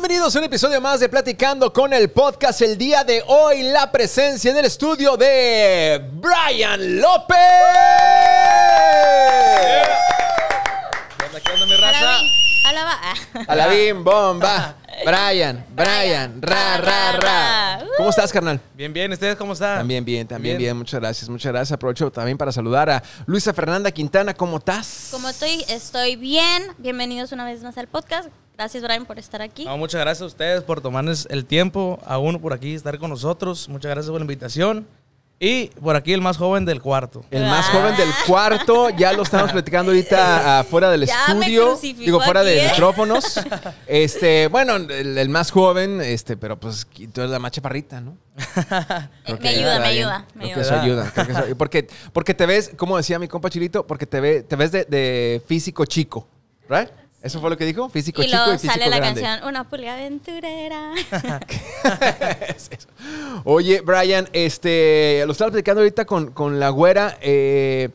Bienvenidos a un episodio más de Platicando con el podcast. El día de hoy la presencia en el estudio de Brian López. Alabim, bomba. Brian, Brian, ra, ra, ra. ¿Cómo estás, carnal? Bien, bien. ¿Ustedes cómo están? También bien, también bien. Muchas gracias, muchas gracias. Aprovecho también para saludar a Luisa Fernanda Quintana. ¿Cómo estás? ¿Cómo estoy, estoy bien. Bienvenidos una vez más al podcast. Gracias, Brian, por estar aquí. muchas gracias a ustedes por tomarnos el tiempo, a uno por aquí estar con nosotros. Muchas gracias por la invitación. Y por aquí el más joven del cuarto. El más joven del ah. cuarto, ya lo estamos platicando ahorita fuera del estudio. digo, fuera de ¿eh? micrófonos. Este, bueno, el, más joven, este, pero pues tú eres la más chaparrita, ¿no? me ayuda, me ayuda, me eso ayuda. porque, porque te ves, como decía mi compa Chilito, porque te, ve, te ves de, de físico chico, ¿right? ¿Eso fue lo que dijo? Físico y chico y físico sale la canción Una pulga aventurera Oye, Brian, este, lo estaba platicando ahorita con, la güera. Eh,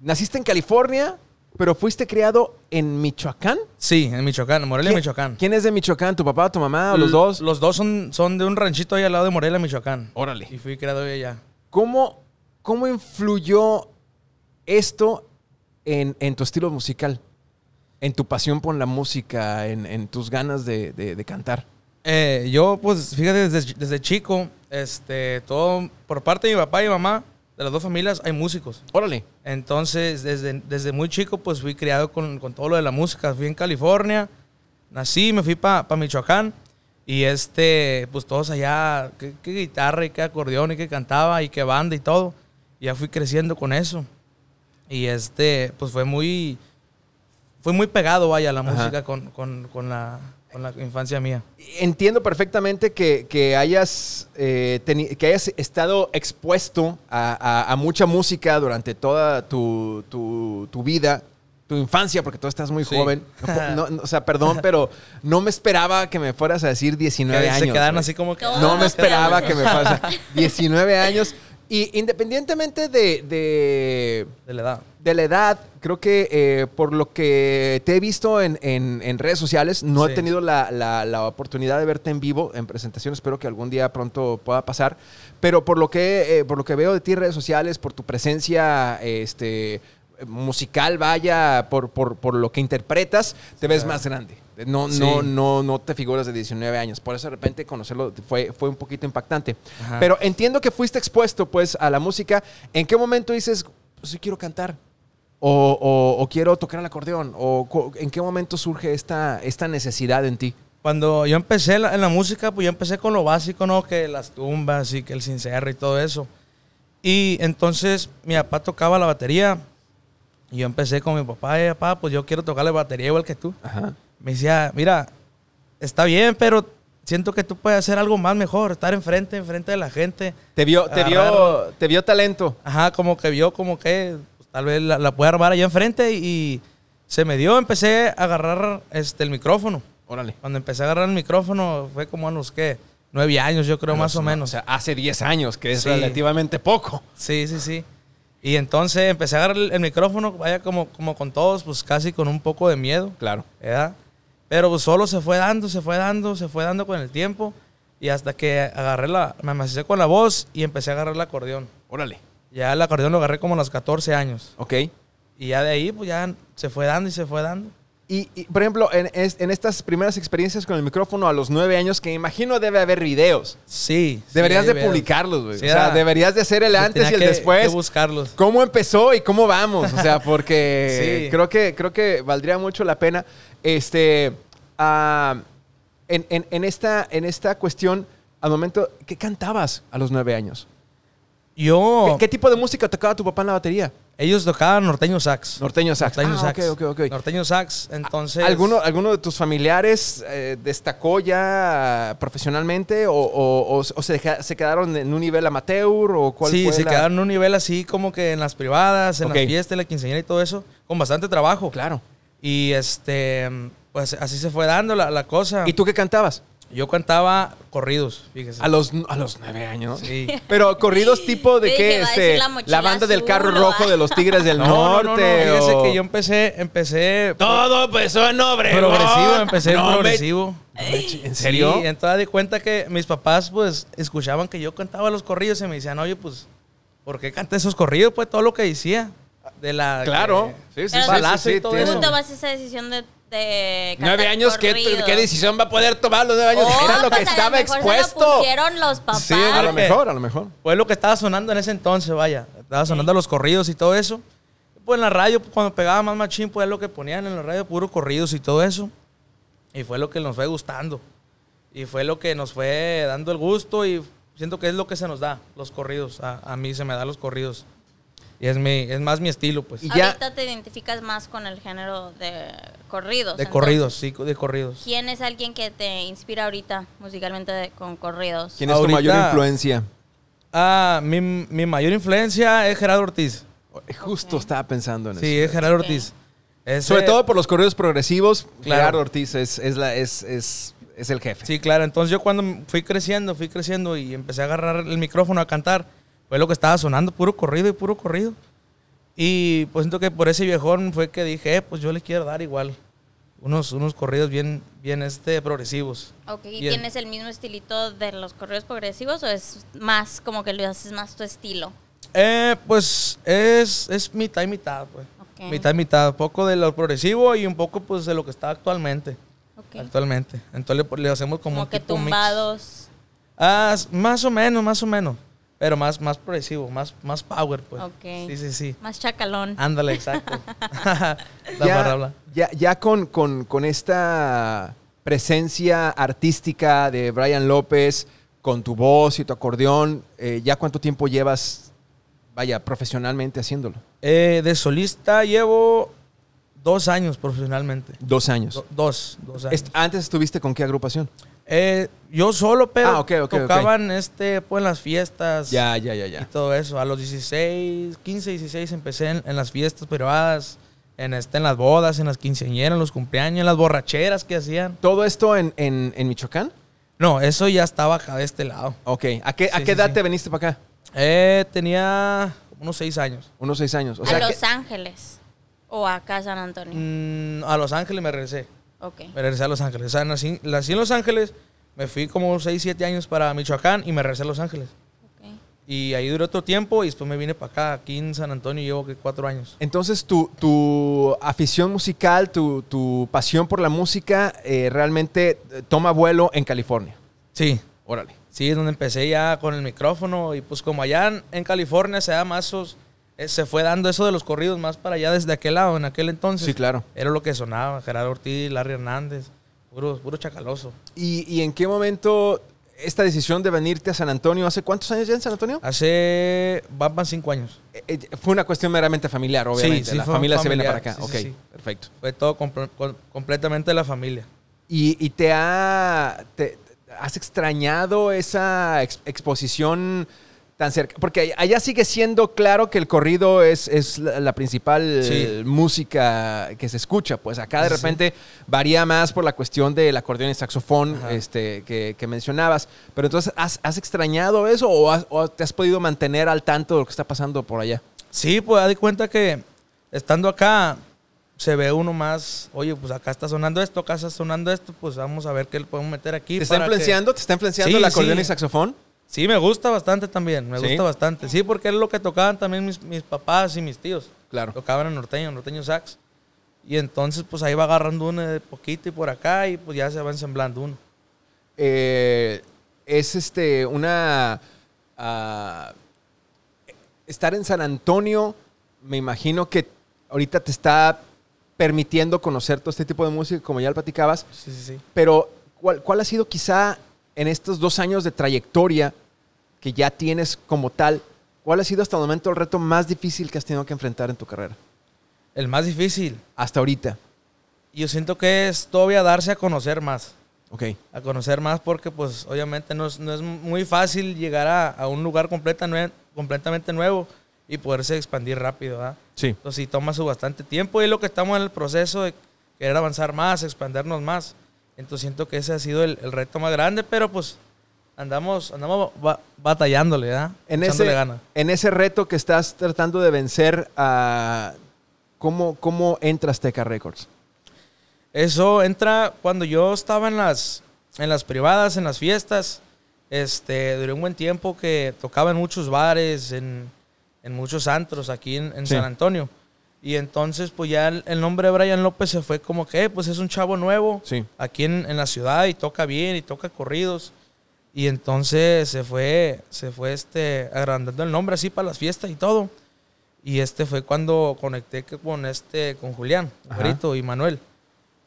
naciste en California, pero fuiste criado en Michoacán. Sí, en Michoacán, Morelia, Michoacán. ¿Quién es de Michoacán? ¿Tu papá, tu mamá, los dos? Los dos son, son de un ranchito ahí al lado de Morelia, Michoacán. Órale. Y fui criado allá. ¿Cómo, cómo influyó esto en, en tu estilo musical? en tu pasión por la música, en, tus ganas de, cantar? Eh, yo, pues, fíjate, desde, chico, este, todo, por parte de mi papá y mamá, de las dos familias, hay músicos. Órale. Entonces, desde, desde muy chico, pues, fui criado con, todo lo de la música. Fui en California, nací, me fui para Michoacán. Y este, pues todos allá, qué, guitarra y qué acordeón y qué cantaba y qué banda y todo. ya fui creciendo con eso. Y este, pues fue muy, fue muy pegado, vaya, la música con, con, con, la, con, la, infancia mía. Entiendo perfectamente que, hayas, eh, que hayas estado expuesto a, mucha música durante toda tu, vida, tu infancia, porque tú estás muy joven. o sea, perdón, pero no me esperaba que me fueras a decir 19 años. Se quedaron así como No me ah, esperaba que me fueras a 19 años. Y independientemente de... De la edad de la edad, creo que eh, por lo que te he visto en, redes sociales, no he tenido la, la, oportunidad de verte en vivo en presentación. Espero que algún día pronto pueda pasar. Pero por lo que, eh, por lo que veo de ti en redes sociales, por tu presencia este, musical, vaya, por, lo que interpretas, te ves más grande. No, no, no, no te figuras de 19 años. Por eso de repente conocerlo fue, fue un poquito impactante. Pero entiendo que fuiste expuesto pues a la música. ¿En qué momento dices, pues sí quiero cantar? O, quiero tocar el acordeón? ¿O en qué momento surge esta, esta necesidad en ti? Cuando yo empecé en la música, pues yo empecé con lo básico, ¿no? Que las tumbas y que el sincerro y todo eso. Y entonces mi papá tocaba la batería. Y yo empecé con mi papá, y papá, pues yo quiero tocar la batería igual que tú. Ajá. Me decía, mira, está bien, pero siento que tú puedes hacer algo más mejor, estar enfrente, enfrente de la gente. Te vio, te vio, te vio talento. Ajá, como que vio, como que Tal vez la, la pueda armar allá enfrente y se me dio, empecé a agarrar este, el micrófono. Órale. Cuando empecé a agarrar el micrófono fue como a los que nueve años, yo creo, más o menos. O sea, hace diez años, que es relativamente poco. Sí, sí, sí. Y entonces empecé a agarrar el, micrófono, vaya como, como con todos, pues casi con un poco de miedo. Claro. ¿verdad? Pero pues solo se fue dando, se fue dando, se fue dando con el tiempo. Y hasta que agarré la, me amasé con la voz y empecé a agarrar el acordeón. Órale. Ya el acordeón lo agarré como a los 14 años. Ok. Y ya de ahí, pues ya se fue dando y se fue dando. Y, por ejemplo, en, estas primeras experiencias con el micrófono a los 9 años, que imagino debe haber videos. Sí. Deberías de publicarlos, güey. o sea, deberías de hacer el antes y el después. después. Que buscarlos. ¿Cómo empezó y cómo vamos? O sea, porque creo, que, creo que valdría mucho la pena. Este. Ah, en, esta, en esta cuestión, al momento, ¿qué cantabas a los nueve años? Yo. ¿Qué, tipo de música tocaba tu papá en la batería? Ellos tocaban norteño sax. Norteño sax. Norteño ah, sax. Norteño sax. Entonces. ¿Alguno, de tus familiares eh, destacó ya profesionalmente o, se, quedaron en un nivel amateur o cuál Sí, se quedaron en un nivel así como que en las privadas, en las fiestas, en la quinceañera y todo eso, con bastante trabajo. Claro. Y este, pues así se fue dando la, la cosa. ¿Y tú qué cantabas? Yo cantaba corridos, fíjese. A los, a los nueve años. Sí. Pero corridos tipo de qué, este, la, banda del carro rojo de los Tigres del Norte. No, no, que yo empecé, empecé. Todo empezó en nombre Progresivo, empecé en progresivo. ¿En serio? Sí, entonces di cuenta que mis papás, pues, escuchaban que yo cantaba los corridos y me decían, oye, pues, ¿por qué canté esos corridos? Pues todo lo que decía. De la. Claro. Sí, sí, sí, esa decisión de nueve años, ¿qué, ¿qué, decisión va a poder tomar los nueve años? Oh, Era lo que pues, estaba expuesto. Lo los papás. Sí, a lo mejor, a lo mejor. Fue lo que estaba sonando en ese entonces, vaya. Estaba sonando los corridos y todo eso. Pues en la radio, cuando pegaba más machín, pues es lo que ponían en la radio, puros corridos y todo eso. Y fue lo que nos fue gustando. Y fue lo que nos fue dando el gusto y siento que es lo que se nos da, los corridos. A, a mí se me da los corridos. Y es, mi, es más mi estilo, pues. ya, Ahorita te identificas más con el género de corridos. De corridos, sí, de corridos. ¿Quién es alguien que te inspira ahorita musicalmente con corridos? ¿Quién es tu mayor influencia? Ah, mi, mayor influencia es Gerardo Ortiz. Eh, justo estaba pensando en eso. Sí, es Gerardo Ortiz. Sobre todo por los corridos progresivos, Gerardo Ortiz es, es, es el jefe. Sí, claro. Entonces yo cuando fui creciendo, fui creciendo y empecé a agarrar el micrófono a cantar fue lo que estaba sonando, puro corrido y puro corrido. Y pues siento que por ese viejón fue que dije, eh, pues yo le quiero dar igual. Unos, unos corridos bien, bien este, progresivos. Ok, ¿y tienes el mismo estilito de los corridos progresivos o es más como que lo haces más tu estilo? Eh, pues es, es mitad y mitad, pues. Mitad y mitad, un poco de lo progresivo y un poco pues de lo que está actualmente. Actualmente. Entonces le, le, hacemos como, como que tumbados. Ah, más o menos, más o menos. Pero más, más progresivo, más, más power, pues. Sí, sí, sí. Más chacalón. Ándale, exacto. ya, ya, ya con, esta presencia artística de Brian López, con tu voz y tu acordeón, eh, ¿ya cuánto tiempo llevas, vaya, profesionalmente haciéndolo? Eh, de solista llevo dos años profesionalmente. Dos años. dos, dos años. ¿Antes estuviste con qué agrupación? Eh, yo solo, pero ah, tocaban este pues en las fiestas. Ya, ya, ya, ya. Y todo eso. A los 16, 15, 16 empecé en, las fiestas privadas, en este, en las bodas, en las quinceañeras, en los cumpleaños, en las borracheras que hacían. ¿Todo esto en, Michoacán? No, eso ya estaba acá de este lado. Ok. ¿A qué, ¿a qué edad te viniste para acá? Eh, tenía unos seis años. Unos seis años. O sea, a Los Ángeles. O acá San Antonio. Mm, a Los Ángeles me regresé. Me regresé a Los Ángeles. O sea, nací, en Los Ángeles, me fui como 6, 7 años para Michoacán y me regresé a Los Ángeles. Y ahí duró otro tiempo y después me vine para acá, aquí en San Antonio, llevo que cuatro años. Entonces, tu, tu afición musical, tu, pasión por la música, eh, realmente eh, toma vuelo en California. Sí. Órale. Sí, es donde empecé ya con el micrófono y pues como allá en California se da más eh, se fue dando eso de los corridos más para allá desde aquel lado, en aquel entonces. Sí, claro. Era lo que sonaba, Gerardo Ortiz, Larry Hernández, puro, chacaloso. ¿Y, en qué momento esta decisión de venirte a San Antonio? ¿Hace cuántos años ya en San Antonio? Hace, van, cinco años. Eh, eh, fue una cuestión meramente familiar, obviamente. Sí, la familia se viene para acá. okay perfecto. Fue todo completamente completamente la familia. ¿Y, te ha, has extrañado esa exposición? Porque allá sigue siendo claro que el corrido es, la, principal música que se escucha. Pues acá de repente varía más por la cuestión del acordeón y saxofón este, que, mencionabas. Pero entonces, ¿has, extrañado eso o, te has podido mantener al tanto de lo que está pasando por allá? Sí, pues di cuenta que estando acá se ve uno más, oye, pues acá está sonando esto, acá está sonando esto, pues vamos a ver qué le podemos meter aquí. ¿Te está influenciando? ¿Te está influenciando el acordeón y saxofón? Sí, me gusta bastante también, me gusta bastante. Sí, porque es lo que tocaban también mis, papás y mis tíos. Claro. Tocaban en norteño, norteño sax. Y entonces, pues ahí va agarrando uno de poquito y por acá, y pues ya se va ensamblando uno. Eh, es este, una. Ah, estar en San Antonio, me imagino que ahorita te está permitiendo conocer todo este tipo de música, como ya lo platicabas. Sí, sí, sí. Pero, cuál ha sido quizá en estos dos años de trayectoria? que ya tienes como tal, ¿cuál ha sido hasta el momento el reto más difícil que has tenido que enfrentar en tu carrera? El más difícil. Hasta ahorita. Yo siento que es todavía darse a conocer más. Ok. A conocer más porque pues obviamente no es, muy fácil llegar a, un lugar completamente nuevo y poderse expandir rápido. ¿verdad? Sí. Entonces sí toma su bastante tiempo y lo que estamos en el proceso de querer avanzar más, expandernos más. Entonces siento que ese ha sido el reto más grande, pero pues andamos, andamos batallándole, ¿verdad? ¿eh? En ese, en ese reto que estás tratando de vencer, a ah, ¿cómo, ¿cómo entras Teca Records? Eso entra cuando yo estaba en las, en las privadas, en las fiestas. Este, duré un buen tiempo que tocaba en muchos bares, en, muchos antros aquí en, San Antonio. Y entonces, pues ya el, nombre de Brian López se fue como que, eh, pues es un chavo nuevo aquí en, en, la ciudad y toca bien y toca corridos. Y entonces se fue, se fue este, agrandando el nombre así para las fiestas y todo. Y este fue cuando conecté con este, con Julián, Brito y Manuel.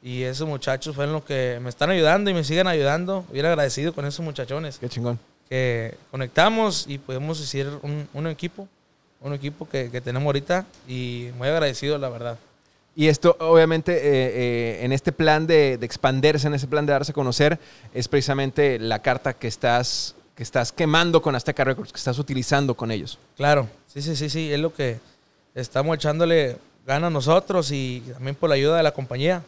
Y esos muchachos fueron los que me están ayudando y me siguen ayudando. hubiera agradecido con esos muchachones. Qué chingón. Que conectamos y podemos hacer un, equipo, un equipo que, que tenemos ahorita. Y muy agradecido, la verdad. Y esto, obviamente, eh, eh, en este plan de, expandirse, en ese plan de darse a conocer, es precisamente la carta que estás, que estás quemando con Azteca Records, que estás utilizando con ellos. Claro, sí, sí, sí, sí, es lo que estamos echándole gana a nosotros y también por la ayuda de la compañía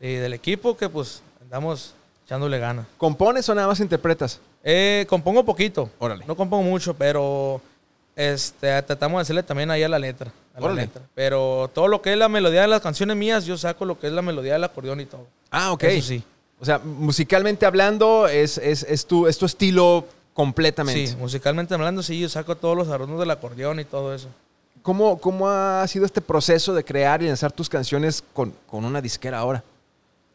y del equipo que pues andamos echándole gana. ¿Compones o nada más interpretas? Eh, compongo poquito. Órale. No compongo mucho, pero este, tratamos de hacerle también ahí a la letra. Pero todo lo que es la melodía de las canciones mías, yo saco lo que es la melodía del acordeón y todo. Ah, ok. sí. O sea, musicalmente hablando, es, es, es, tu, es estilo completamente. Sí, musicalmente hablando, sí, yo saco todos los arruinos del acordeón y todo eso. ¿Cómo, ¿Cómo ha sido este proceso de crear y lanzar tus canciones con, con una disquera ahora?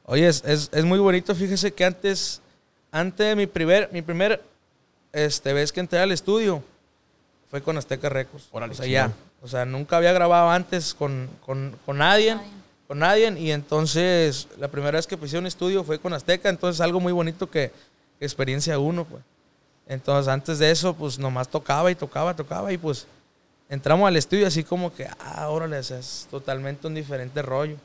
Oye, es, es, muy bonito. Fíjese que antes, antes de mi primer, mi primer este, vez que entré al estudio, fue con Azteca Records. o sea, ya, o sea, nunca había grabado antes con, nadie, con nadie. Y entonces, la primera vez que puse un estudio fue con Azteca. Entonces, algo muy bonito que, experiencia uno, pues. Entonces, antes de eso, pues nomás tocaba y tocaba, tocaba. Y pues entramos al estudio así como que, ah, órale, es totalmente un diferente rollo.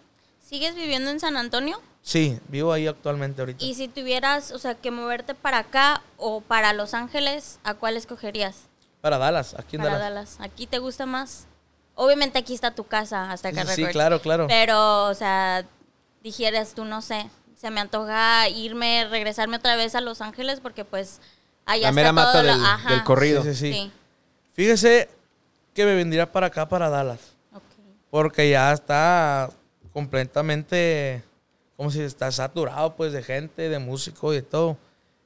¿Sigues viviendo en San Antonio? Sí, vivo ahí actualmente ahorita. Y si tuvieras, o sea, que moverte para acá o para Los Ángeles, ¿a cuál escogerías? Para Dallas, aquí en para Dallas. ¿Aquí te gusta más? Obviamente aquí está tu casa, hasta acá. Sí, sí, claro, claro. Pero, o sea, dijeras tú, no sé, se me antoja irme, regresarme otra vez a Los Ángeles porque pues allá está todo del, corrido. Sí, sí, Fíjese que me vendría para acá, para Dallas. Porque ya está completamente, como si está saturado pues de gente, de músico y de todo.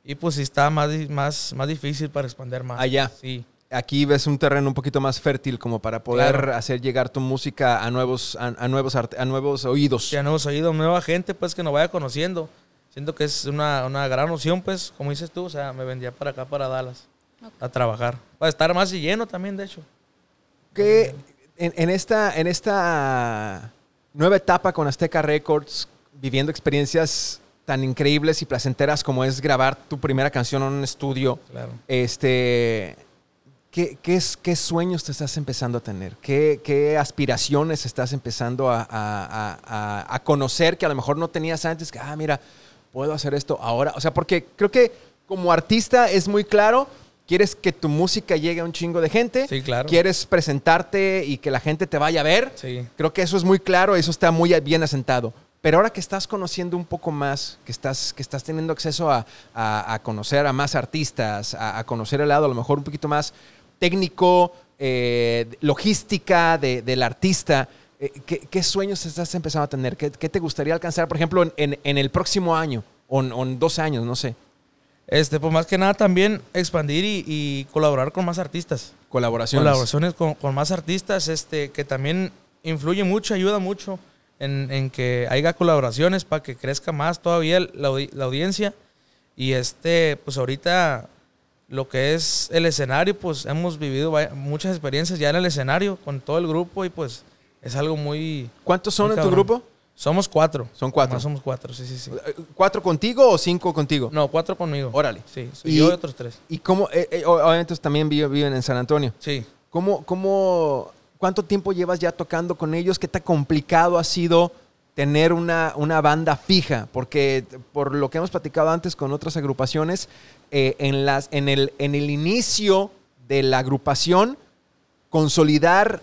Y pues está más, más, más difícil para expandir más. Allá. Sí aquí ves un terreno un poquito más fértil como para poder hacer llegar tu música a nuevos, a, nuevos, a nuevos oídos. Y a nuevos oídos, nueva gente pues que nos vaya conociendo. Siento que es una, gran opción pues, como dices tú, o sea, me vendía para acá, para Dallas, a trabajar. Para estar más lleno también, de hecho. Que en, esta, en esta nueva etapa con Azteca Records, viviendo experiencias tan increíbles y placenteras como es grabar tu primera canción en un estudio, este, ¿Qué, es, ¿Qué sueños te estás empezando a tener? ¿Qué, aspiraciones estás empezando a, conocer que a lo mejor no tenías antes? Que, ah, mira, puedo hacer esto ahora. O sea, porque creo que como artista es muy claro, quieres que tu música llegue a un chingo de gente. Sí, claro. Quieres presentarte y que la gente te vaya a ver. Sí. Creo que eso es muy claro, eso está muy bien asentado. Pero ahora que estás conociendo un poco más, que estás, que estás teniendo acceso a, conocer a más artistas, a, conocer el lado a lo mejor un poquito más técnico, eh, logística del artista. Eh, ¿qué, sueños estás empezando a tener? ¿Qué, te gustaría alcanzar, por ejemplo, en, en, el próximo año o en, dos años? No sé. Este, pues más que nada también expandir y, y colaborar con más artistas. Colaboraciones. Colaboraciones con, con, más artistas, este, que también influye mucho, ayuda mucho en, en que haya colaboraciones para que crezca más todavía la, la audiencia. Y este, pues ahorita lo que es el escenario, pues hemos vivido muchas experiencias ya en el escenario con todo el grupo y pues es algo muy... ¿Cuántos son en tu grupo? Somos cuatro. Son cuatro. somos cuatro, sí, sí, sí. Eh, eh, ¿Cuatro contigo o cinco contigo? No, cuatro conmigo. Órale. Sí, y, yo y otros tres. ¿Y cómo? Eh, obviamente también viven en San Antonio. Sí. ¿Cómo, cómo, ¿Cuánto tiempo llevas ya tocando con ellos? ¿Qué tan complicado ha sido tener una, una, banda fija, porque por lo que hemos platicado antes con otras agrupaciones, eh, en, las, en, el, en el inicio de la agrupación, consolidar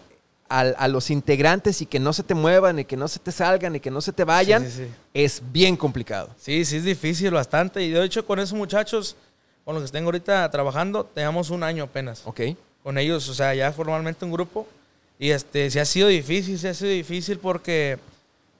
a, a, los integrantes y que no se te muevan y que no se te salgan y que no se te vayan, es bien complicado. Sí, sí, es difícil bastante. Y de hecho, con esos muchachos, con los que estén ahorita trabajando, tenemos un año apenas. Ok. Con ellos, o sea, ya formalmente un grupo. Y este, se ha sido difícil, se ha sido difícil porque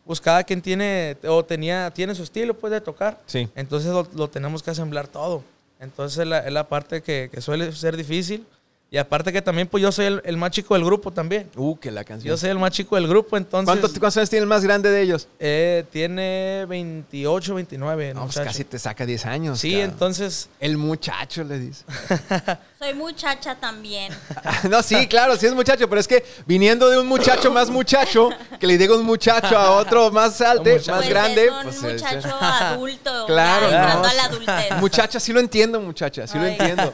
pues cada quien tiene o tenía, tiene su estilo Puede de tocar. Sí. Entonces lo, tenemos que asemblar todo. Entonces es la, es la parte que, suele ser difícil. Y aparte que también pues yo soy el, más chico del grupo también. Uh, que la canción. Yo soy el más chico del grupo, entonces... ¿Cuántos, años tiene el más grande de ellos? Eh, tiene 28, 29. No, pues casi te saca 10 años. Sí, entonces... El muchacho le dice. Soy muchacha también. no, sí, claro, sí es muchacho, pero es que viniendo de un muchacho más muchacho, que le diga un muchacho a otro más alto, más pues grande. Es un pues, este, muchacho adulto. Claro. Entrando a la adultez. Muchacha, sí lo entiendo, muchacha, sí lo entiendo.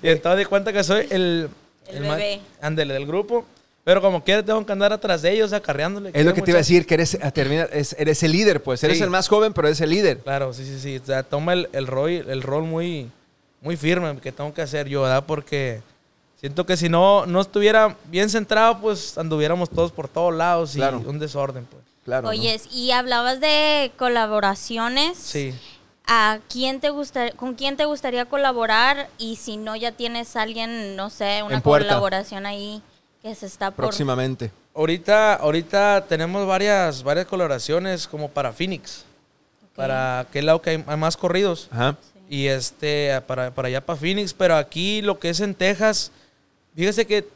Y entonces de cuenta que soy el. El, bebé. Ándele, del grupo. Pero como quieres tengo que andar atrás de ellos, acarreándole. Es lo que te iba a decir, que eres, eh, eres el líder, pues. Eres el más joven, pero eres el líder. Claro, sí, sí, sí. O sea, toma el, el, rol, el rol muy muy firme que tengo que hacer yo, ¿verdad? Porque siento que si no, no estuviera bien centrado, pues anduviéramos todos por todos lados y un desorden, pues. Claro, Oye, y hablabas de colaboraciones. Sí. ¿A quién te con quién te gustaría colaborar? Y si no ya tienes alguien, no sé, una colaboración ahí que se está próximamente. Ahorita, ahorita tenemos varias, varias colaboraciones como para Phoenix, para aquel lado que hay más corridos. Ajá y este, para, allá, para Phoenix, pero aquí lo que es en Texas, fíjese que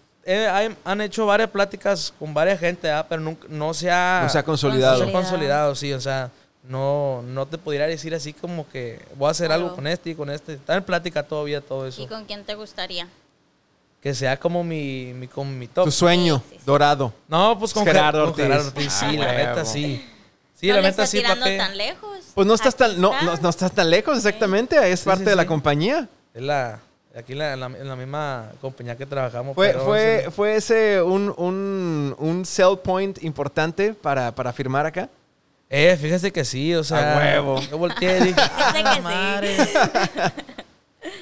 han hecho varias pláticas con varias gente, ah, pero nunca, no se ha... se ha consolidado. No se ha consolidado, sí, o sea, no, no te pudiera decir así como que voy a hacer algo con este y con este. Están en plática todavía todo eso. ¿Y con quién te gustaría? Que sea como mi, mi, mi top. Tu sueño dorado. No, pues con Gerardo, Sí, ah, la neta, sí. Sí, la tirando tan lejos. Pues no estás tan, no, no, no, tan lejos, exactamente. Es parte de la compañía. Es la, aquí la, en la misma compañía que trabajamos. Fue, fue, ese un, un, sell point importante para, firmar acá. Eh, fíjese que sí, o sea, a huevo. Yo volteé ah,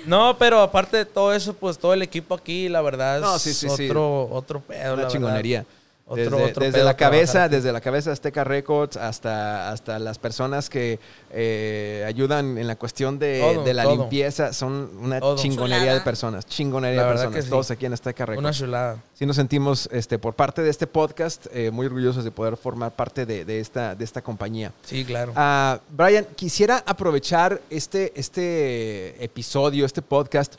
no, pero aparte de todo eso, pues todo el equipo aquí, la verdad, es otro, pedo. la chingonería desde, la cabeza, desde la cabeza Azteca Records hasta, hasta las personas que eh, ayudan en la cuestión de, la limpieza, son una chingonería de personas, chingonería de personas, todos aquí en Azteca Records. Una chulada. Sí nos sentimos este, por parte de este podcast eh, muy orgullosos de poder formar parte de, esta, de esta compañía. Sí, claro. Ah, Brian, quisiera aprovechar este, este episodio, este podcast,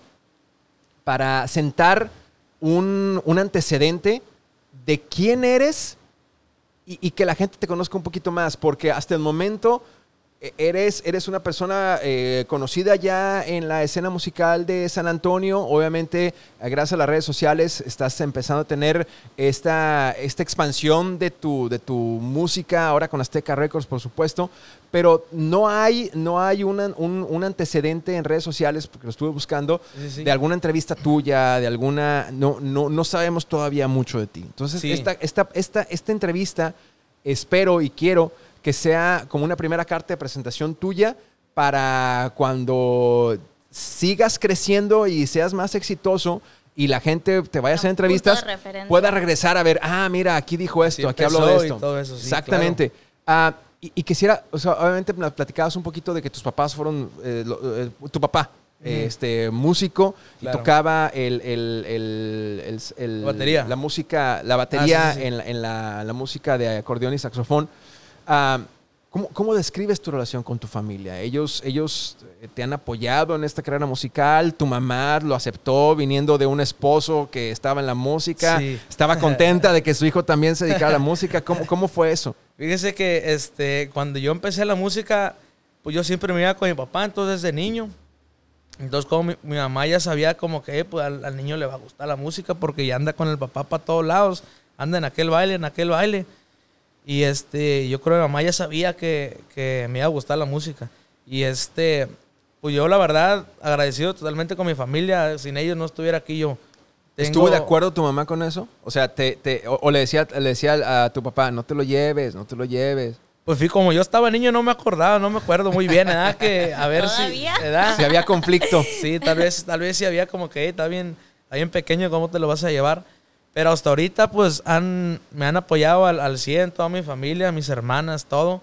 para sentar un, un antecedente de quién eres y, que la gente te conozca un poquito más, porque hasta el momento e-, eres, una persona eh, conocida ya en la escena musical de San Antonio. Obviamente, eh, gracias a las redes sociales, estás empezando a tener esta, expansión de tu, de tu música, ahora con Azteca Records, por supuesto. Pero no hay, no hay un, antecedente en redes sociales, porque lo estuve buscando, de alguna entrevista tuya, de alguna. No, no, no sabemos todavía mucho de ti. Entonces, esta entrevista, espero y quiero que sea como una primera carta de presentación tuya para cuando sigas creciendo y seas más exitoso y la gente te vaya a hacer entrevistas, pueda regresar a ver, ah, mira, aquí dijo esto, aquí habló de esto. Exactamente. Ah, y, quisiera, obviamente platicabas un poquito de que tus papás fueron, eh, eh, tu papá, este, músico, y tocaba el, la, batería. música, la batería ah, en la música de acordeón y saxofón. Ah, ¿cómo, describes tu relación con tu familia? ¿Ellos, ¿Ellos te han apoyado en esta carrera musical? ¿Tu mamá lo aceptó viniendo de un esposo que estaba en la música? ¿Estaba contenta de que su hijo también se dedicara a la música? ¿Cómo, cómo fue eso? Fíjese que este, cuando yo empecé la música, pues yo siempre me iba con mi papá, entonces desde niño. Entonces, como mi, mamá ya sabía como que eh, pues, al, niño le va a gustar la música porque ya anda con el papá para todos lados, anda en aquel baile, en aquel baile. Y este, yo creo que mamá ya sabía que, me iba a gustar la música. Y este, pues yo la verdad agradecido totalmente con mi familia, sin ellos no estuviera aquí yo. ¿Estuvo de acuerdo tu mamá con eso? O sea, te, te o, le decía, decía a tu papá, no te lo lleves, no te lo lleves. Pues fui como yo estaba niño no me acordaba, no me acuerdo muy bien, ¿verdad? Que a ver si, si había conflicto. Sí, tal vez, tal vez si había como que, está bien, está bien pequeño, ¿cómo te lo vas a llevar? Pero hasta ahorita, pues, me han apoyado al, 100, toda mi familia, mis hermanas, todo.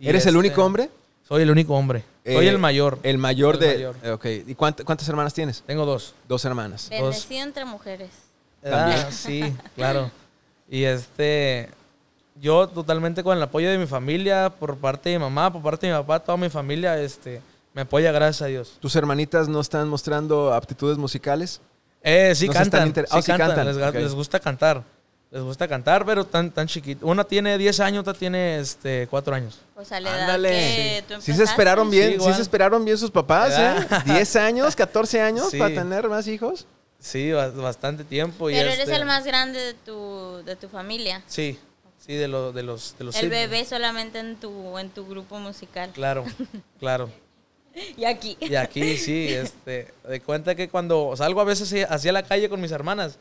¿Eres el este, único hombre? Soy el único hombre. soy el eh, mayor. El mayor de... ¿Y cuántas, hermanas tienes? Tengo dos. Dos hermanas. Bendecido entre mujeres. Ah, sí, claro. Y este... Yo totalmente con el apoyo de mi familia, por parte de mi mamá, por parte de mi papá, toda mi familia, este... Me apoya, gracias a Dios. ¿Tus hermanitas no están mostrando aptitudes musicales? Eh, sí, cantan, ah, sí, cantan. Les, gusta cantar. Les gusta cantar, pero tan, tan chiquito. Una tiene 10 años, otra tiene este, 4 años. O sea, Ándale. Sí. sí. se esperaron bien, sí, se esperaron bien sus papás, ¿eh? 10 años, 14 años para tener más hijos. Sí, bastante tiempo. Pero eres este el más grande de tu, de tu familia. Sí, sí, de, de los, de los... El bebé solamente en tu, en tu grupo musical. Claro, claro. Y aquí. Y aquí, sí. Este, de cuenta que cuando salgo a veces hacia la calle con mis hermanas,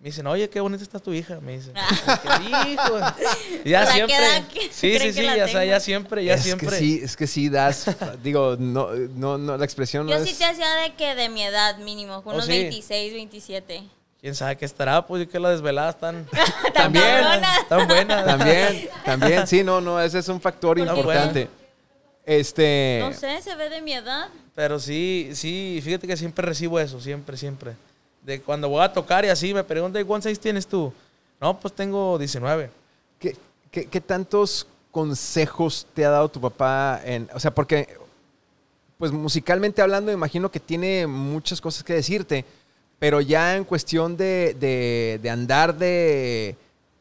me dicen, oye, qué bonita está tu hija. Me dicen, ah. ¿qué hijo? ya siempre. sí, sí, sí, ya, ya, siempre, es Que sí, es que sí das, digo, no, no, la expresión no Yo sí te hacía de que de mi edad mínimo, oh, unos 26, 27. ¿Quién sabe qué estará? Pues yo que la desveladas ¿Tan también, tan buena. También, también, sí, no, no, ese es un factor importante. Este. No sé, se ve de mi edad. Pero sí, sí, fíjate que siempre recibo eso, siempre, siempre. De cuando voy a tocar y así me preguntan, ¿cuántos años tienes tú? No, pues tengo 19. ¿Qué, qué, tantos consejos te ha dado tu papá? En, o sea, porque, pues musicalmente hablando, imagino que tiene muchas cosas que decirte, pero ya en cuestión de, de, de andar de,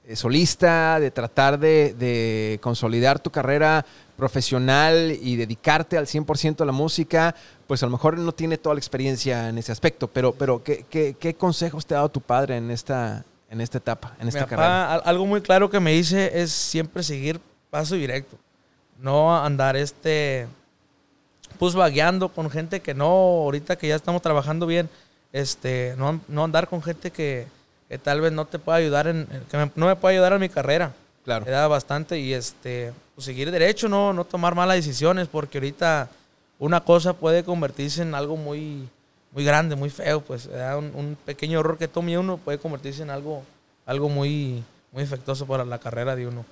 de, solista, de tratar de, consolidar tu carrera, profesional y dedicarte al 100% a la música, pues a lo mejor no tiene toda la experiencia en ese aspecto, pero, pero ¿qué, qué, consejos te ha dado tu padre en esta, en esta etapa, en esta carrera? algo muy claro que me dice es siempre seguir paso directo, no andar este, pues vagueando con gente que no, ahorita que ya estamos trabajando bien, este, no, no andar con gente que, tal vez no te pueda ayudar en, que no me pueda ayudar en mi carrera. Claro. Me da bastante y este, pues, seguir derecho, no, no tomar malas decisiones, porque ahorita una cosa puede convertirse en algo muy, muy grande, muy feo, pues un, un, pequeño error que tome uno puede convertirse en algo, algo muy, muy para la carrera de uno.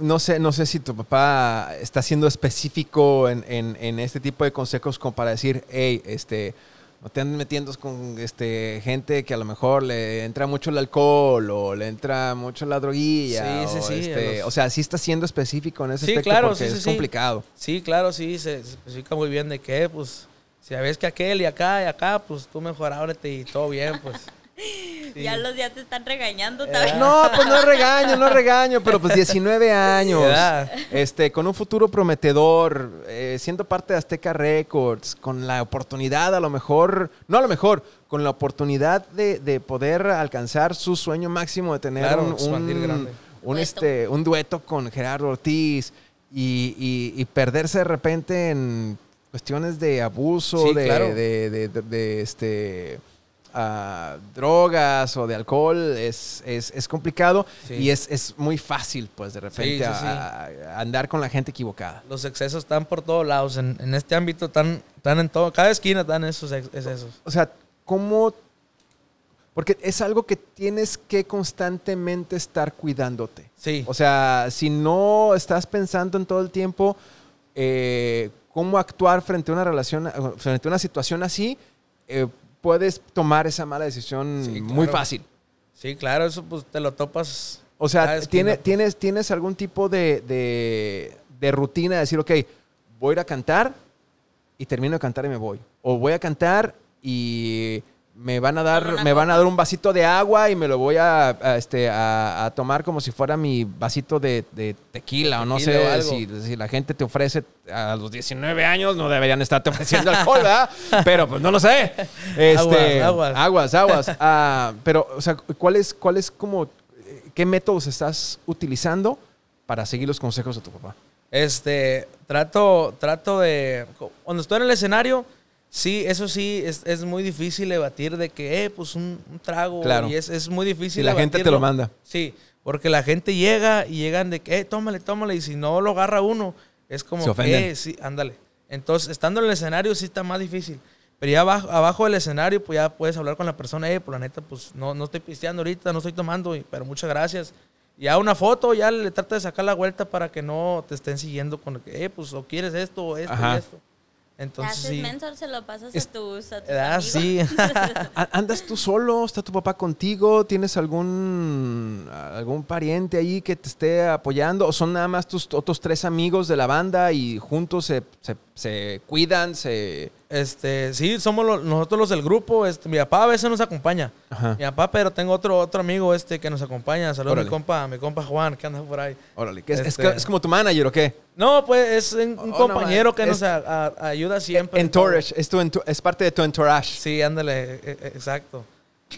no, sé, no sé si tu papá está siendo específico en, en, en este tipo de consejos como para decir, hey, este no te andes metiendo con este, gente que a lo mejor le entra mucho el alcohol o le entra mucho la droguilla. Sí, o, sí, este, o sea, sí estás siendo específico en ese aspecto claro, porque es complicado. Sí, claro, sí, se, especifica muy bien de qué, pues, si ves que aquel y acá y acá, pues tú mejor mejorárate y todo bien, pues. Ya los días te están regañando eh, también. No, pues no regaño, no regaño, pero pues 19 años. Este, con un futuro prometedor, eh, siendo parte de Azteca Records, con la oportunidad a lo mejor, no a lo mejor, con la oportunidad de, poder alcanzar su sueño máximo de tener un, este, un dueto con Gerardo Ortiz y, perderse de repente en cuestiones de abuso, de, de, de este drogas o de alcohol es, es, complicado y es, muy fácil, pues, de repente andar con la gente equivocada. Los excesos están por todos lados. En, este ámbito están, en todo. Cada esquina están esos excesos. O sea, ¿cómo porque es algo que tienes que constantemente estar cuidándote. Sí. O sea, si no estás pensando en todo el tiempo eh, cómo actuar frente a una relación, frente a una situación así, eh, puedes tomar esa mala decisión muy fácil. Sí, claro, eso pues te lo topas. O sea, tienes, tienes algún tipo de, de, de, rutina de decir, ok, voy a ir a cantar y termino de cantar y me voy. O voy a cantar y me van a dar, me van a dar un vasito de agua y me lo voy a, este, tomar como si fuera mi vasito de, tequila, o no sé, si, la gente te ofrece a los 19 años, no deberían estarte ofreciendo alcohol, ¿verdad? Pero pues no lo sé. Este, aguas, aguas. Aguas, ah, pero, o sea, ¿cuál es, cuál es como, eh, qué métodos estás utilizando para seguir los consejos de tu papá? Este, trato, trato de, cuando estoy en el escenario, Sí, eso sí, es, es muy difícil debatir de que, eh, pues un, trago. Claro. Y es, es muy difícil. la gente te lo manda. Sí, porque la gente llega y llegan de que, eh, tómale, tómale. Y si no lo agarra uno, es como eh, sí, ándale. Entonces, estando en el escenario, sí está más difícil. Pero ya abajo, abajo, del escenario, pues ya puedes hablar con la persona, eh, por pues, la neta, pues no, no estoy pisteando ahorita, no estoy tomando, pero muchas gracias. Ya una foto, ya le trata de sacar la vuelta para que no te estén siguiendo con, eh, pues o quieres esto o esto y esto. Entonces, se lo pasas ah, ¿Andas tú solo? ¿Está tu papá contigo? ¿Tienes algún, algún pariente ahí que te esté apoyando? ¿O son nada más tus otros tres amigos de la banda y juntos se cuidan, se, este, sí, somos nosotros los del grupo. Este, mi papá a veces nos acompaña. Mi papá, pero tengo otro, otro amigo este que nos acompaña. Saludos a mi compa, mi compa Juan, que anda por ahí. Órale, este ¿Es, como tu manager o qué? No, pues es un, oh, compañero que nos ayuda siempre. Entourage, es, tu, es parte de tu entourage. Sí, ándale, e, e, exacto.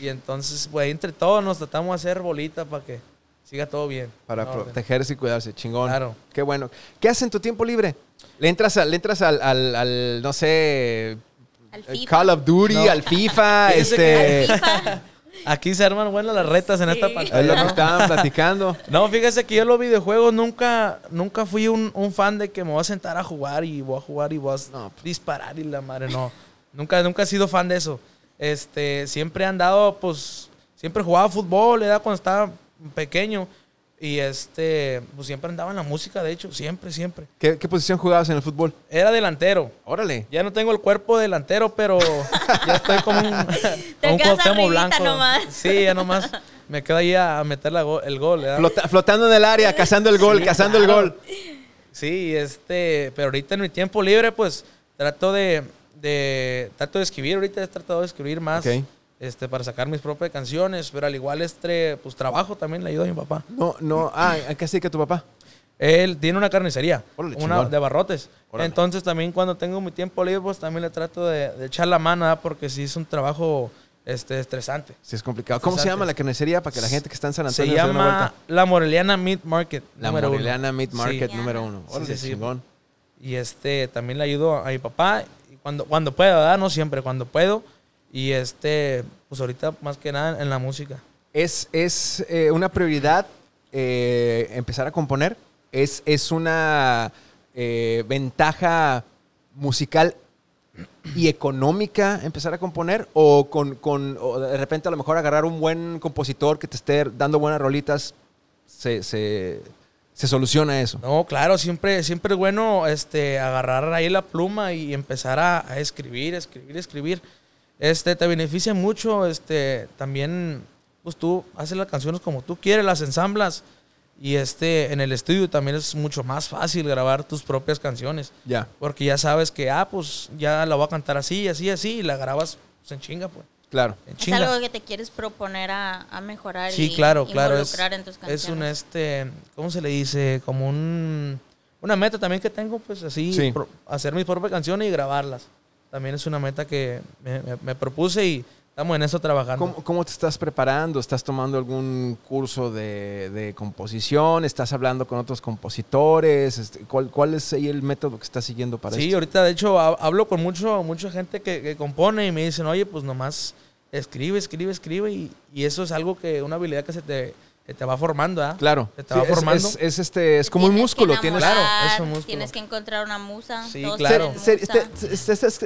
Y entonces, pues entre todos nos tratamos de hacer bolita para que siga todo bien. Para protegerse y cuidarse, chingón. Claro. Qué bueno. ¿Qué haces en tu tiempo libre? ¿Le entras, a, le al, al, no sé, al eh, Call of Duty, al FIFA, este... Aquí se arman buenas las retas en esta pantalla. Es lo que platicando. No, fíjese que yo los videojuegos nunca, nunca fui un, fan de que me voy a sentar a jugar y voy a jugar y voy a pues. disparar y la madre, no. nunca, nunca he sido fan de eso. Este, siempre he andado, pues, siempre jugaba fútbol, era cuando estaba pequeño. Y este, pues siempre andaba en la música, de hecho, siempre, siempre. ¿Qué, posición jugabas en el fútbol? Era delantero. Órale. Ya no tengo el cuerpo delantero, pero ya estoy como un, Te blanco. Nomás. Sí, ya nomás. Me quedo ahí a meter el gol. flotando en el área, cazando el gol, cazando el gol. Sí, este, pero ahorita en mi tiempo libre, pues trato de, trato de escribir. Ahorita he tratado de escribir más. Okay este, para sacar mis propias canciones, pero al igual este, pues trabajo también le ayudo a mi papá. No, no, ah, ¿a qué que tu papá? Él tiene una carnicería, una de barrotes. Entonces también cuando tengo mi tiempo libre, pues también le trato de, echar la mano, porque sí es un trabajo este, estresante. Sí, es complicado. ¿Cómo se llama la carnicería para que la gente que está en San Antonio se llama La Moreliana Meat Market. La Moreliana Meat Market número uno. sí, chingón. Y este, también le ayudo a mi papá cuando, cuando No siempre, cuando puedo y este, pues ahorita más que nada en la música. ¿Es, eh, una prioridad eh, empezar a componer? ¿Es, una eh, ventaja musical y económica empezar a componer? ¿O, de repente a lo mejor agarrar un buen compositor que te esté dando buenas rolitas se, soluciona eso? No, claro, siempre, siempre es bueno este, agarrar ahí la pluma y empezar a escribir, escribir, escribir este, te beneficia mucho, este, también, pues tú haces las canciones como tú quieres, las ensamblas. Y este, en el estudio también es mucho más fácil grabar tus propias canciones. Ya. Porque ya sabes que, ah, pues ya la voy a cantar así, así, así, y la grabas pues, en chinga, pues. Claro. Es algo que te quieres proponer a, mejorar sí, y claro, claro. es, en tus canciones. Es un, este, ¿cómo se le dice? Como un, una meta también que tengo, pues así, hacer mis propias canciones y grabarlas también es una meta que me, propuse y estamos en eso trabajando. ¿Cómo, te estás preparando? ¿Estás tomando algún curso de, composición? ¿Estás hablando con otros compositores? Este, ¿Cuál, es el método que estás siguiendo para eso? Sí, ahorita de hecho hablo con mucho, mucha gente que, compone y me dicen, oye, pues nomás escribe, escribe, escribe y eso es algo que, una habilidad que se te eh, te va formando, ¿ah? Claro. Te, es, formando. Es, este, es como un músculo. Tienes, claro, Tienes que encontrar una musa. Sí, claro.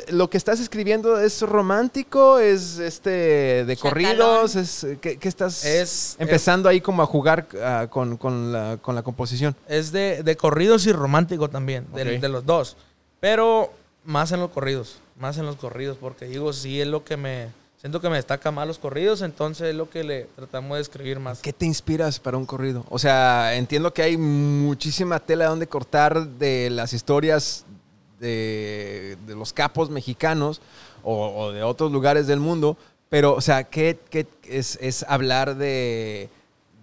lo que estás escribiendo es romántico, es este de corridos, es que, estás empezando ahí como a jugar ah, con, la, composición. Es de, corridos y romántico también, de, de los dos. Pero más en los corridos, más en los corridos, porque digo, sí es lo que me siento que me destaca más los corridos, entonces es lo que le tratamos de escribir más. ¿Qué te inspiras para un corrido? O sea, entiendo que hay muchísima tela donde cortar de las historias de, los capos mexicanos o, de otros lugares del mundo, pero, o sea, ¿qué, es hablar de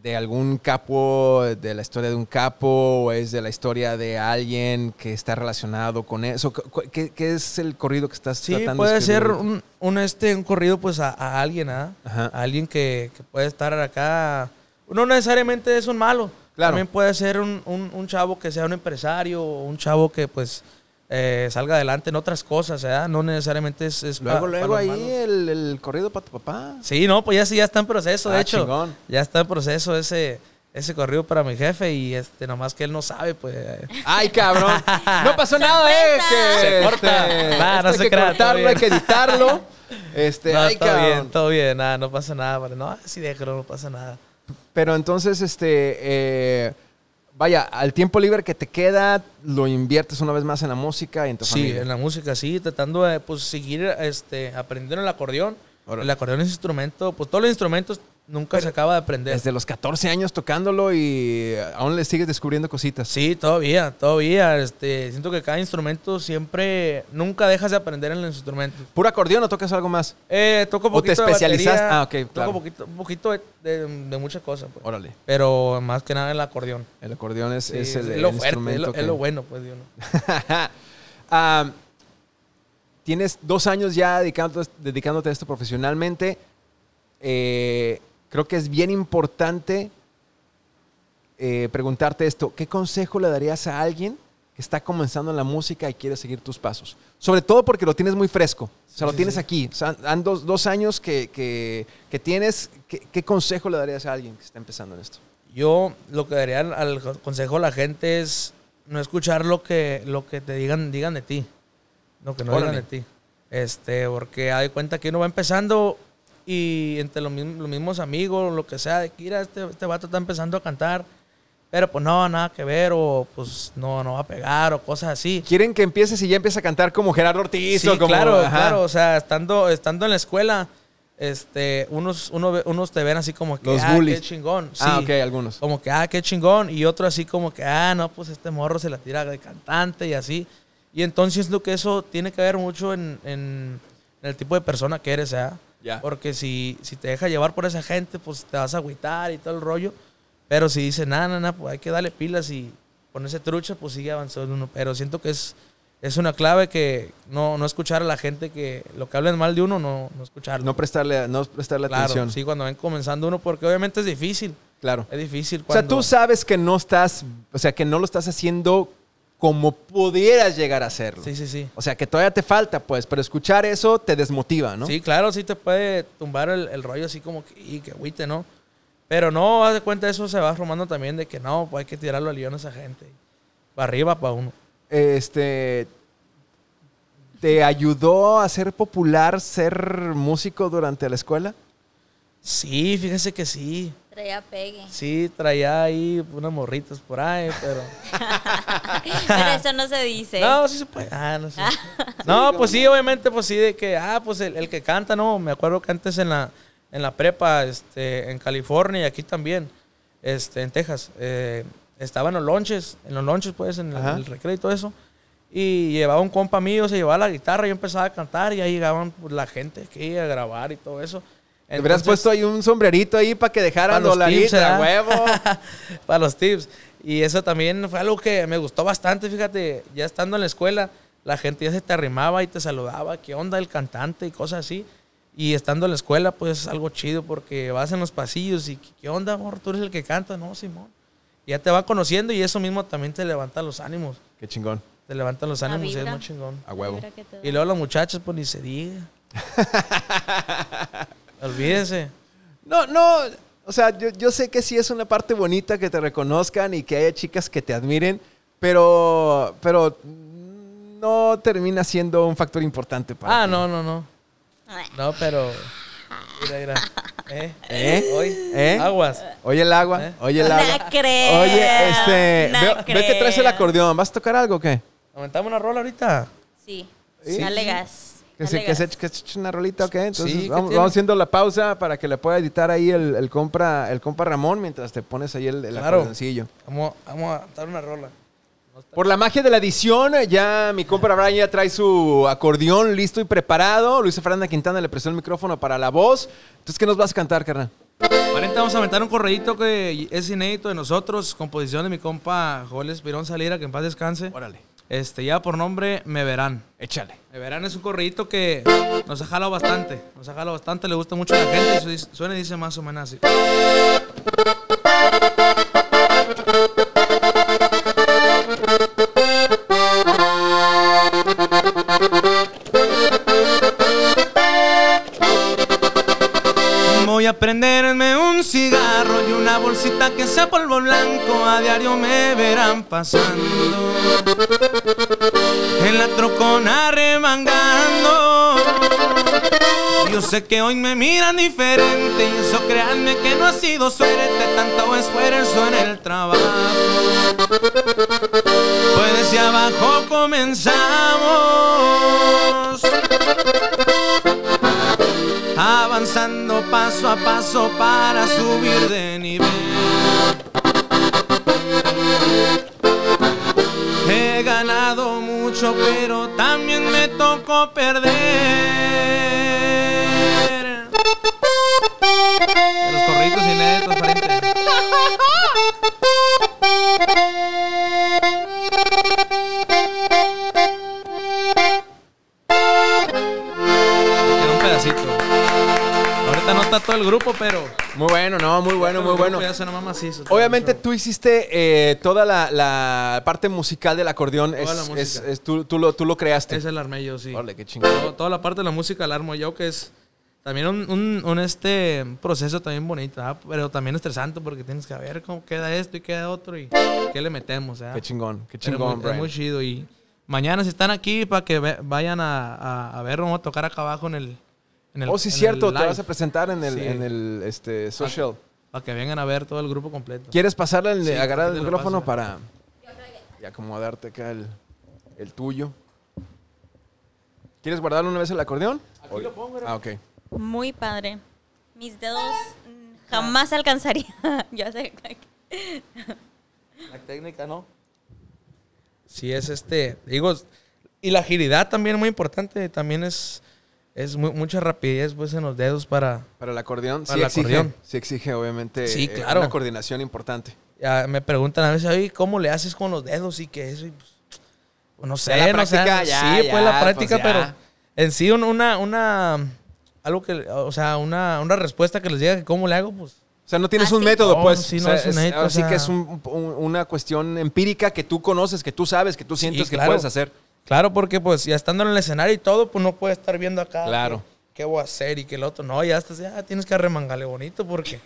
de algún capo, de la historia de un capo, o es de la historia de alguien que está relacionado con eso? ¿Qué, es el corrido que estás sí, tratando puede de ser un, este, un corrido pues a, alguien, A alguien ¿ah? que, puede estar acá. No necesariamente es un malo. También puede ser un, un chavo que sea un empresario, o un chavo que pues eh, salga adelante en otras cosas, ¿verdad? ¿eh? No necesariamente es... es luego, luego ahí el, el, corrido para tu papá. Sí, no, pues ya sí, ya está en proceso, de ah, hecho. Ya está en proceso ese... Ese corrido para mi jefe y este nomás que él no sabe, pues. Ay, cabrón. No pasó nada, eh. Que se este, corta. Este, no se hay que crea, cortarlo, hay que editarlo. Este, no, ay, todo cabrón. bien, todo bien, nada, ah, no pasa nada, vale. No, sí déjalo, no pasa nada. Pero entonces, este, eh, vaya, al tiempo libre que te queda, lo inviertes una vez más en la música y en tu sí, en la música, sí, tratando de pues, seguir este, aprendiendo el acordeón. El acordeón es instrumento, pues todos los instrumentos nunca se acaba de aprender. Desde los 14 años tocándolo y eh, aún le sigues descubriendo cositas. Sí, todavía, todavía. Este, siento que cada instrumento siempre, nunca dejas de aprender en los instrumentos. ¿Puro acordeón o tocas algo más? Eh, toco un poquito ¿O te especializas? ah, ok, Toco un poquito de, muchas cosas. Pues. Órale. Pero más que nada el acordeón. El acordeón es, es el, instrumento. Es lo, bueno, pues, Dios ah, tienes dos años ya dedicándote a esto profesionalmente. Eh, Creo que es bien importante eh, preguntarte esto. ¿Qué consejo le darías a alguien que está comenzando en la música y quiere seguir tus pasos? Sobre todo porque lo tienes muy fresco. O sea, lo tienes aquí. O han dos, años que, que, tienes. ¿Qué, consejo le darías a alguien que está empezando en esto? Yo lo que daría al consejo a la gente es no escuchar lo que, lo que te digan, digan de ti. Lo que no digan de ti. Este, porque hay cuenta que uno va empezando y entre los mismos, amigos o amigos, lo que sea, de que mira, este, este, vato está empezando a cantar. Pero pues no, nada que ver, o pues no, no va a pegar, o cosas así. Quieren que empieces y ya empieza a cantar como Gerardo Ortiz o como. Claro, claro, o sea, estando, estando en la escuela, este, unos, uno, unos te ven así como que, ah, qué chingón. ah, ok, algunos. Como que, ah, qué chingón, y otro así como que, ah, no, pues este morro se la tira de cantante y así. Y entonces lo que eso tiene que ver mucho en, en, el tipo de persona que eres, sea. ¿ah? Porque si, si te deja llevar por esa gente, pues te vas a agüitar y todo el rollo. Pero si dice, nada, nada, pues hay que darle pilas y ponerse trucha, pues sigue avanzando uno. Pero siento que es, es una clave que no, escuchar a la gente que lo que hablen mal de uno, no, no escucharlo. No prestarle, no prestarle atención. Sí, cuando ven comenzando uno, porque obviamente es difícil. Claro. Es difícil. O sea, tú sabes que no estás, o sea, que no lo estás haciendo como pudieras llegar a hacerlo. Sí, sí, sí. O sea, que todavía te falta, pues, pero escuchar eso te desmotiva, ¿no? Sí, claro, sí te puede tumbar el, rollo así como que, y que agüite, ¿no? Pero no, haz de cuenta, eso se va formando también de que no, pues hay que tirarlo al guión a esa gente. Para arriba, para uno. Este. ¿Te ayudó a ser popular ser músico durante la escuela? Sí, fíjense que sí. Traía pegue. Sí, traía ahí unas morritas por ahí, pero. pero eso no se dice. No, sí se puede. Ah, no sé. Ah. no, pues sí, obviamente, pues sí, de que, ah, pues el, que canta, no. Me acuerdo que antes en la, en la prepa, este, en California y aquí también, este, en Texas, eh, estaba en los lonches, en los lonches, pues, en el, recreo y todo eso. Y llevaba un compa mío, se llevaba la guitarra, yo empezaba a cantar y ahí llegaban pues, la gente que iba a grabar y todo eso. Entonces, hubieras puesto ahí un sombrerito ahí para que dejaran dolarita, a huevo. para los tips. Y eso también fue algo que me gustó bastante, fíjate, ya estando en la escuela, la gente ya se te arrimaba y te saludaba, qué onda el cantante y cosas así. Y estando en la escuela, pues es algo chido porque vas en los pasillos y qué onda, amor, tú eres el que canta, no, Simón. Ya te va conociendo y eso mismo también te levanta los ánimos. Qué chingón. Te levanta los ánimos es muy chingón. A huevo. Y luego los muchachos, pues ni se diga. olvídense No, no. O sea, yo, yo sé que sí es una parte bonita que te reconozcan y que haya chicas que te admiren, pero, pero no termina siendo un factor importante para Ah, no, no, no. No, pero. Mira, mira. ¿Eh? ¿Eh? Hoy, ¿Eh? Aguas. Oye el agua, ¿Eh? oye el agua. Oye, este. ve que traes el acordeón. ¿Vas a tocar algo o qué? ¿Aumentamos una rola ahorita? Sí. ¿Sí? gas. Que se, eche una rolita, ok. Entonces vamos, haciendo la pausa para que le pueda editar ahí el, compra, el compa Ramón mientras te pones ahí el, el claro. Vamos, vamos a dar una rola. Por la magia de la edición, ya mi compa Brian ya trae su acordeón listo y preparado. Luisa Fernanda Quintana le prestó el micrófono para la voz. Entonces, ¿qué nos vas a cantar, carnal? vamos a aventar un correíto que es inédito de nosotros, composición de mi compa Joel Espirón Salira, que en paz descanse. Órale. Este, ya por nombre, Me Verán. Échale. Me Verán es un correíto que nos ha jalado bastante. Nos ha jalado bastante, le gusta mucho a la gente. Suena y dice más o menos así. prenderme un cigarro y una bolsita que sea polvo blanco, a diario me verán pasando. En la trocona remangando. Yo sé que hoy me miran diferente y eso créanme que no ha sido suerte, tanto esfuerzo en el trabajo. Pues desde abajo comenzamos. paso a paso para subir de nivel. He ganado mucho, pero también me tocó perder. grupo, pero. Muy bueno, no, muy bueno, muy bueno. Obviamente tú hiciste eh, toda la, la, parte musical del acordeón. es, Es, tú, tú, lo, tú lo creaste. Es el armé yo, sí. Órale, qué chingón. Toda, la parte de la música la armo yo, que es también un, un, este proceso también bonito, ¿ah? pero también estresante porque tienes que ver cómo queda esto y queda otro y qué le metemos. ¿eh? Qué chingón, qué chingón, muy, Es muy chido y mañana si están aquí para que vayan a, a, a ver, vamos a tocar acá abajo en el oh, sí, cierto, te vas a presentar en el, en el este, social. Para que vengan a ver todo el grupo completo. ¿Quieres pasarle, el, agarrar el micrófono para acomodarte acá el, tuyo? ¿Quieres guardarlo una vez el acordeón? Aquí lo pongo. Ah, ok. Muy padre. Mis dedos jamás ah. alcanzaría. Ya sé. La técnica, ¿no? Sí, es este. Digo, y la agilidad también muy importante. También es es mucha rapidez pues en los dedos para para el acordeón para sí exige, sí exige obviamente sí, eh, claro. una coordinación importante me preguntan a veces cómo le haces con los dedos y que eso pues, pues, no sé la práctica, no sí pues la práctica pues, pero en sí una una algo que o sea una, respuesta que les diga cómo le hago pues o sea, no tienes un método, pues. sí, no método, así que es una cuestión empírica que tú conoces, que tú sabes, que tú sientes que puedes hacer. Claro, porque pues ya estando en el escenario y todo, pues no puede estar viendo acá. Pues, claro. ¿Qué, voy a hacer y qué el otro? No, ya estás, ya tienes que arremangarle bonito porque.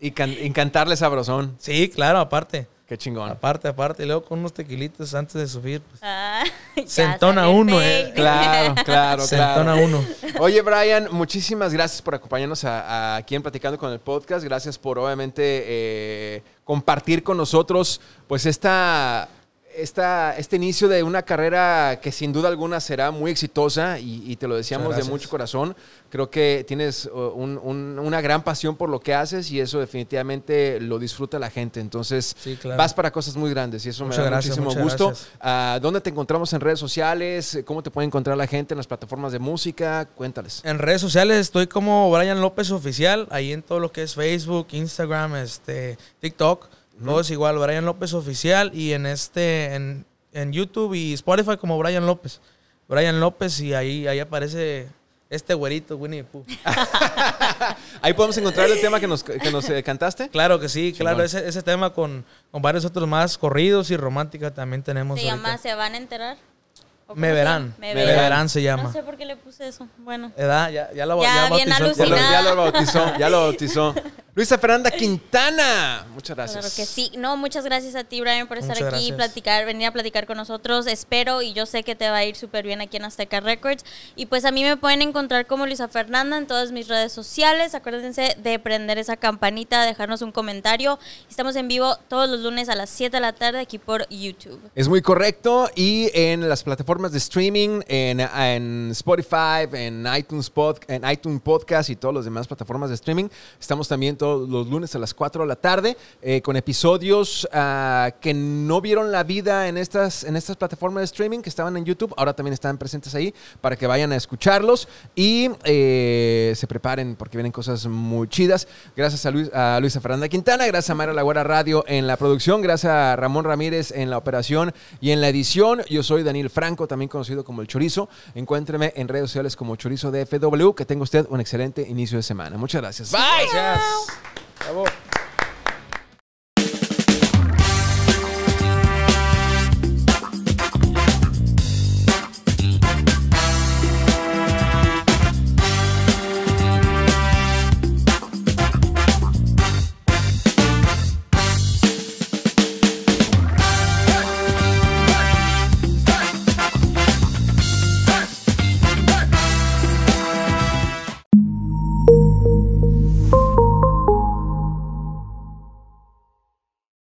Y, encantarle cantarle sabrosón. Sí, claro, aparte. Qué chingón. Aparte, aparte, y luego con unos tequilitos antes de subir. Pues. Ah, sentona uno, eh. Claro, claro, sentona uno. Oye, Brian, muchísimas gracias por acompañarnos a, aquí en Platicando con el Podcast. Gracias por, obviamente, eh, compartir con nosotros, pues, esta esta, este inicio de una carrera que sin duda alguna será muy exitosa y, te lo decíamos de mucho corazón. Creo que tienes uh, una gran pasión por lo que haces y eso definitivamente lo disfruta la gente. Entonces vas para cosas muy grandes y eso me da gracias, muchísimo gusto. Ah, ¿Dónde te encontramos en redes sociales? ¿Cómo te puede encontrar la gente en las plataformas de música? Cuéntales. En redes sociales estoy como Brian López Oficial, ahí en todo lo que es Facebook, Instagram, este, TikTok. No es igual, Brian López Oficial y en este, en, en YouTube y Spotify como Brian López. Brian López y ahí, ahí aparece este güerito, Winnie the Pooh. ahí podemos encontrar el tema que nos, que nos eh, cantaste. Claro que sí, claro, ese, ese tema con, varios otros más corridos y romántica también tenemos. ¿Se llama ¿Se van a enterar? Me verán. Me, verán. se llama. No sé por qué le puse eso. Bueno. Edad, ya, ya lo bautizó, ya lo bautizó. Luisa Fernanda Quintana. Muchas gracias. Claro que sí. No, muchas gracias a ti, Brian, por estar aquí, platicar, venir a platicar con nosotros. Espero y yo sé que te va a ir súper bien aquí en Azteca Records. Y pues a mí me pueden encontrar como Luisa Fernanda en todas mis redes sociales. Acuérdense de prender esa campanita, dejarnos un comentario. Estamos en vivo todos los lunes a las 7 de la tarde aquí por YouTube. Es muy correcto. Y en las plataformas de streaming, en, Spotify, en iTunes, Pod, en iTunes Podcast y todas las demás plataformas de streaming, estamos también los lunes a las 4 de la tarde, eh, con episodios ah, que no vieron la vida en estas, en estas plataformas de streaming que estaban en YouTube, ahora también están presentes ahí para que vayan a escucharlos y eh, se preparen porque vienen cosas muy chidas. Gracias a, a Luisa Fernanda Quintana, gracias a Mara Laguera Radio en la producción, gracias a Ramón Ramírez en la operación y en la edición. Yo soy Daniel Franco, también conocido como El Chorizo. Encuéntreme en redes sociales como Chorizo DFW. Que tenga usted un excelente inicio de semana. Muchas gracias. Bye. Gracias. Bravo.